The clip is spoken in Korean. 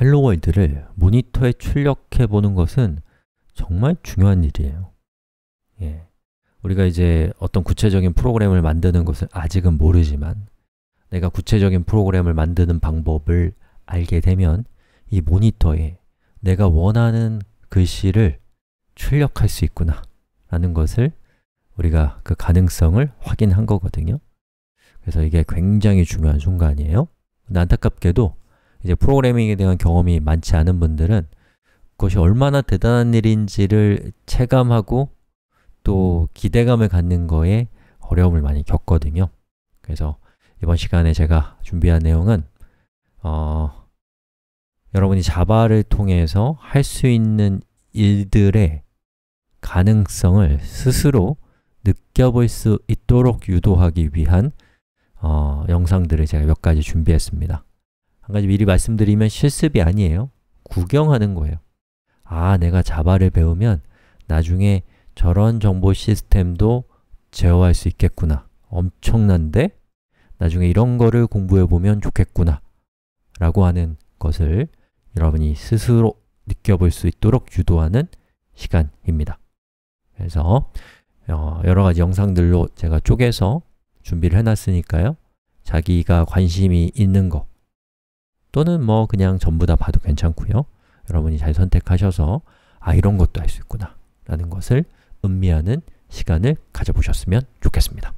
헬로 월드를 모니터에 출력해 보는 것은 정말 중요한 일이에요. 예. 우리가 이제 어떤 구체적인 프로그램을 만드는 것을 아직은 모르지만 내가 구체적인 프로그램을 만드는 방법을 알게 되면 이 모니터에 내가 원하는 글씨를 출력할 수 있구나 라는 것을 우리가 그 가능성을 확인한 거거든요. 그래서 이게 굉장히 중요한 순간이에요. 그 안타깝게도 이제 프로그래밍에 대한 경험이 많지 않은 분들은 그것이 얼마나 대단한 일인지를 체감하고 또 음. 기대감을 갖는 거에 어려움을 많이 겪거든요. 그래서 이번 시간에 제가 준비한 내용은 어, 여러분이 자바를 통해서 할 수 있는 일들의 가능성을 스스로 느껴볼 수 있도록 유도하기 위한 어, 영상들을 제가 몇 가지 준비했습니다. 한 가지 미리 말씀드리면 실습이 아니에요. 구경하는 거예요. 아, 내가 자바를 배우면 나중에 저런 정보 시스템도 제어할 수 있겠구나. 엄청난데? 나중에 이런 거를 공부해보면 좋겠구나. 라고 하는 것을 여러분이 스스로 느껴볼 수 있도록 유도하는 시간입니다. 그래서 어, 여러 가지 영상들로 제가 쪼개서 준비를 해놨으니까요. 자기가 관심이 있는 것, 또는 뭐 그냥 전부 다 봐도 괜찮고요. 여러분이 잘 선택하셔서 아, 이런 것도 할 수 있구나 라는 것을 음미하는 시간을 가져보셨으면 좋겠습니다.